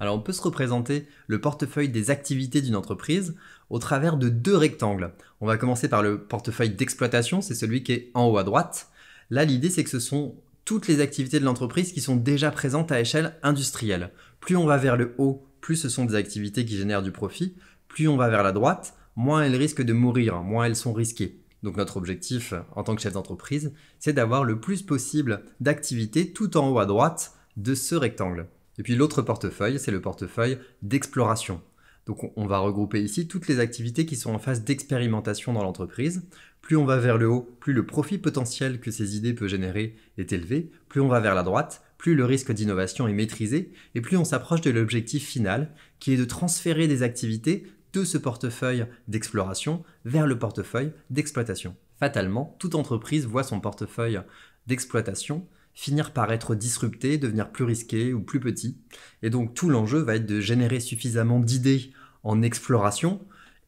Alors on peut se représenter le portefeuille des activités d'une entreprise au travers de deux rectangles. On va commencer par le portefeuille d'exploitation, c'est celui qui est en haut à droite. Là l'idée c'est que ce sont toutes les activités de l'entreprise qui sont déjà présentes à échelle industrielle. Plus on va vers le haut, plus ce sont des activités qui génèrent du profit, plus on va vers la droite, moins elles risquent de mourir, moins elles sont risquées. Donc notre objectif en tant que chef d'entreprise, c'est d'avoir le plus possible d'activités tout en haut à droite de ce rectangle. Et puis l'autre portefeuille, c'est le portefeuille d'exploration. Donc on va regrouper ici toutes les activités qui sont en phase d'expérimentation dans l'entreprise. Plus on va vers le haut, plus le profit potentiel que ces idées peuvent générer est élevé, plus on va vers la droite, plus le risque d'innovation est maîtrisé, et plus on s'approche de l'objectif final, qui est de transférer des activités de ce portefeuille d'exploration vers le portefeuille d'exploitation. Fatalement, toute entreprise voit son portefeuille d'exploitation finir par être disrupté, devenir plus risqué ou plus petit, Et donc tout l'enjeu va être de générer suffisamment d'idées en exploration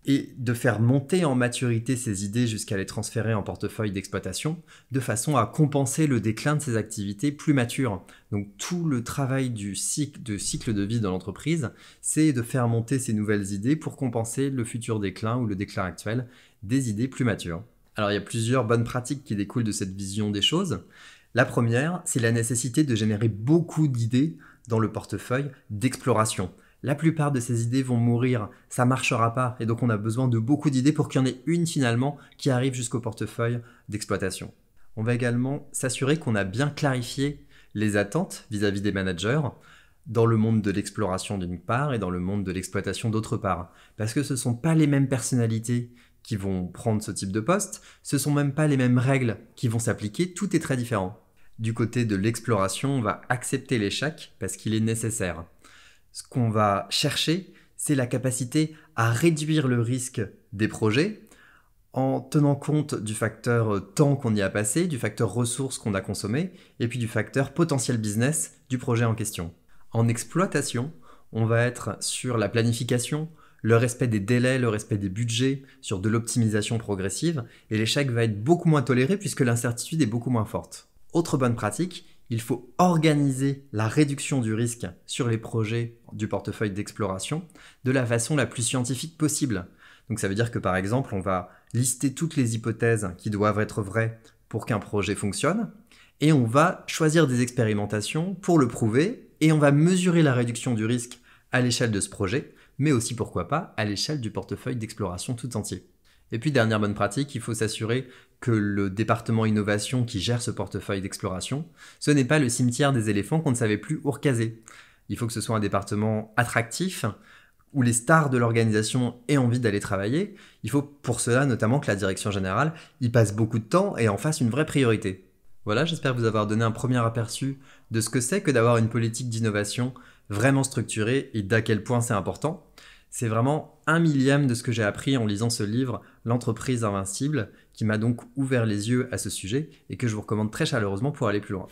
et de faire monter en maturité ces idées jusqu'à les transférer en portefeuille d'exploitation, de façon à compenser le déclin de ces activités plus matures. Donc tout le travail du cycle de, cycle de vie de l'entreprise, c'est de faire monter ces nouvelles idées pour compenser le futur déclin ou le déclin actuel des idées plus matures. Alors il y a plusieurs bonnes pratiques qui découlent de cette vision des choses. La première, c'est la nécessité de générer beaucoup d'idées dans le portefeuille d'exploration. La plupart de ces idées vont mourir, ça marchera pas, et donc on a besoin de beaucoup d'idées pour qu'il y en ait une finalement qui arrive jusqu'au portefeuille d'exploitation. On va également s'assurer qu'on a bien clarifié les attentes vis-à-vis -vis des managers dans le monde de l'exploration d'une part et dans le monde de l'exploitation d'autre part. Parce que ce ne sont pas les mêmes personnalités qui vont prendre ce type de poste, ce sont même pas les mêmes règles qui vont s'appliquer, tout est très différent. Du côté de l'exploration, on va accepter l'échec parce qu'il est nécessaire. Ce qu'on va chercher, c'est la capacité à réduire le risque des projets en tenant compte du facteur temps qu'on y a passé, du facteur ressources qu'on a consommé, et puis du facteur potentiel business du projet en question. En exploitation, on va être sur la planification, le respect des délais, le respect des budgets, sur de l'optimisation progressive, et l'échec va être beaucoup moins toléré puisque l'incertitude est beaucoup moins forte. Autre bonne pratique, il faut organiser la réduction du risque sur les projets du portefeuille d'exploration de la façon la plus scientifique possible. Donc ça veut dire que par exemple, on va lister toutes les hypothèses qui doivent être vraies pour qu'un projet fonctionne, et on va choisir des expérimentations pour le prouver, et on va mesurer la réduction du risque à l'échelle de ce projet, mais aussi pourquoi pas à l'échelle du portefeuille d'exploration tout entier. Et puis dernière bonne pratique, il faut s'assurer que le département innovation qui gère ce portefeuille d'exploration, ce n'est pas le cimetière des éléphants qu'on ne savait plus où Il faut que ce soit un département attractif, où les stars de l'organisation aient envie d'aller travailler. Il faut pour cela notamment que la direction générale y passe beaucoup de temps et en fasse une vraie priorité. Voilà, j'espère vous avoir donné un premier aperçu de ce que c'est que d'avoir une politique d'innovation vraiment structurée et d'à quel point c'est important. C'est vraiment un millième de ce que j'ai appris en lisant ce livre, L'entreprise invincible, qui m'a donc ouvert les yeux à ce sujet et que je vous recommande très chaleureusement pour aller plus loin.